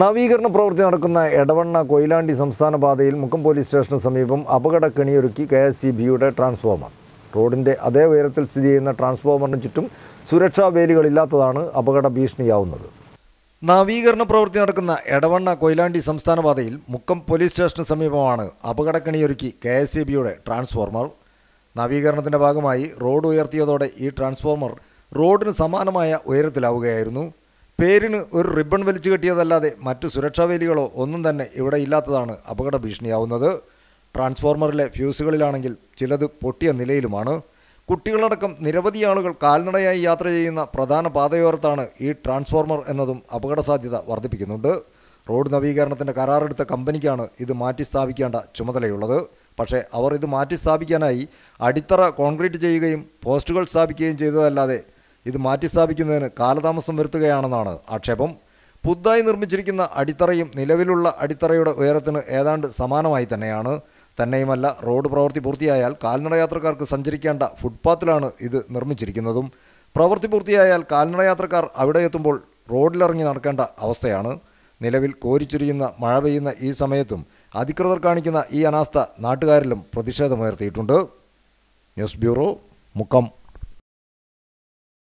നവീകരണ പ്രവൃത്തി നടക്കുന്ന എടവണ്ണ കൊയിലാണ്ടി സംസ്ഥാന പാതയിൽ മുക്കം പോലീസ് സ്റ്റേഷന് സമീപം അപകട കെണിയൊരുക്കി കെ എസ് സി ബിയുടെ ട്രാൻസ്ഫോമർ റോഡിൻ്റെ അതേ ഉയരത്തിൽ സ്ഥിതി ചെയ്യുന്ന ട്രാൻസ്ഫോമറിന് ചുറ്റും സുരക്ഷാ വേലികളില്ലാത്തതാണ് അപകട ഭീഷണിയാവുന്നത് നവീകരണ പ്രവൃത്തി നടക്കുന്ന എടവണ്ണ കൊയിലാണ്ടി സംസ്ഥാന പാതയിൽ മുക്കം പോലീസ് സ്റ്റേഷന് സമീപമാണ് അപകട കെണിയൊരുക്കി കെ എസ് സി ബിയുടെ നവീകരണത്തിൻ്റെ ഭാഗമായി റോഡ് ഉയർത്തിയതോടെ ഈ ട്രാൻസ്ഫോമർ റോഡിന് സമാനമായ ഉയരത്തിലാവുകയായിരുന്നു പേരിന് ഒരു റിബൺ വലിച്ചു കെട്ടിയതല്ലാതെ മറ്റ് സുരക്ഷാ വേലികളോ ഒന്നും തന്നെ ഇവിടെ ഇല്ലാത്തതാണ് അപകട ഭീഷണിയാവുന്നത് ട്രാൻസ്ഫോർമറിലെ ഫ്യൂസുകളിലാണെങ്കിൽ ചിലത് പൊട്ടിയ നിലയിലുമാണ് കുട്ടികളടക്കം നിരവധി ആളുകൾ കാൽനടയായി യാത്ര ചെയ്യുന്ന പ്രധാന പാതയോരത്താണ് ഈ ട്രാൻസ്ഫോർമർ എന്നതും അപകട സാധ്യത വർദ്ധിപ്പിക്കുന്നുണ്ട് റോഡ് നവീകരണത്തിൻ്റെ കരാറെടുത്ത കമ്പനിക്കാണ് ഇത് മാറ്റി സ്ഥാപിക്കേണ്ട ചുമതലയുള്ളത് പക്ഷേ അവർ ഇത് മാറ്റി സ്ഥാപിക്കാനായി അടിത്തറ കോൺക്രീറ്റ് ചെയ്യുകയും പോസ്റ്റുകൾ സ്ഥാപിക്കുകയും ചെയ്തതല്ലാതെ ഇത് മാറ്റിസ്ഥാപിക്കുന്നതിന് കാലതാമസം വരുത്തുകയാണെന്നാണ് ആക്ഷേപം പുതുതായി നിർമ്മിച്ചിരിക്കുന്ന അടിത്തറയും നിലവിലുള്ള അടിത്തറയുടെ ഉയരത്തിന് ഏതാണ്ട് സമാനമായി തന്നെയാണ് തന്നെയുമല്ല റോഡ് പ്രവൃത്തി പൂർത്തിയായാൽ കാൽനടയാത്രക്കാർക്ക് സഞ്ചരിക്കേണ്ട ഫുട്പാത്തിലാണ് ഇത് നിർമ്മിച്ചിരിക്കുന്നതും പ്രവൃത്തി പൂർത്തിയായാൽ കാൽനടയാത്രക്കാർ അവിടെ എത്തുമ്പോൾ റോഡിലിറങ്ങി നടക്കേണ്ട അവസ്ഥയാണ് നിലവിൽ കോരിച്ചൊരിയുന്ന മഴ പെയ്യുന്ന ഈ സമയത്തും അധികൃതർ കാണിക്കുന്ന ഈ അനാസ്ഥ നാട്ടുകാരിലും പ്രതിഷേധമുയർത്തിയിട്ടുണ്ട് ന്യൂസ് ബ്യൂറോ മുക്കം